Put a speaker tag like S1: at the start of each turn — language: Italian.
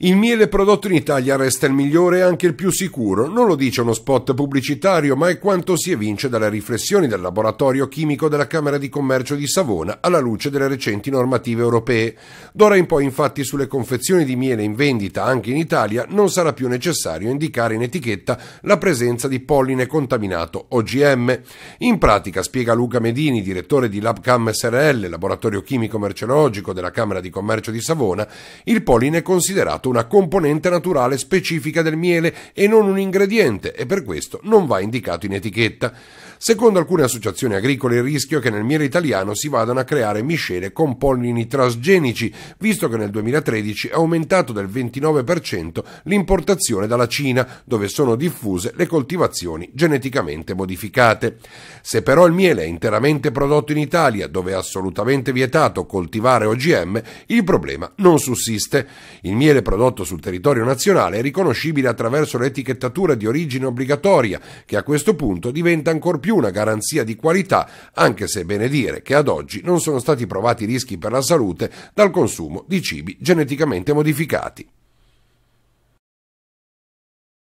S1: Il miele prodotto in Italia resta il migliore e anche il più sicuro, non lo dice uno spot pubblicitario, ma è quanto si evince dalle riflessioni del laboratorio chimico della Camera di Commercio di Savona alla luce delle recenti normative europee. D'ora in poi infatti sulle confezioni di miele in vendita anche in Italia non sarà più necessario indicare in etichetta la presenza di polline contaminato OGM. In pratica, spiega Luca Medini, direttore di LabCam SRL, laboratorio chimico merceologico della Camera di Commercio di Savona, il polline è considerato fatto una componente naturale specifica del miele e non un ingrediente e per questo non va indicato in etichetta. Secondo alcune associazioni agricole il rischio è che nel miele italiano si vadano a creare miscele con pollini transgenici, visto che nel 2013 è aumentato del 29% l'importazione dalla Cina, dove sono diffuse le coltivazioni geneticamente modificate. Se però il miele è interamente prodotto in Italia, dove è assolutamente vietato coltivare OGM, il problema non sussiste. Il miele prodotto prodotto sul territorio nazionale è riconoscibile attraverso l'etichettatura di origine obbligatoria, che a questo punto diventa ancor più una garanzia di qualità, anche se è bene dire che ad oggi non sono stati provati rischi per la salute dal consumo di cibi geneticamente modificati.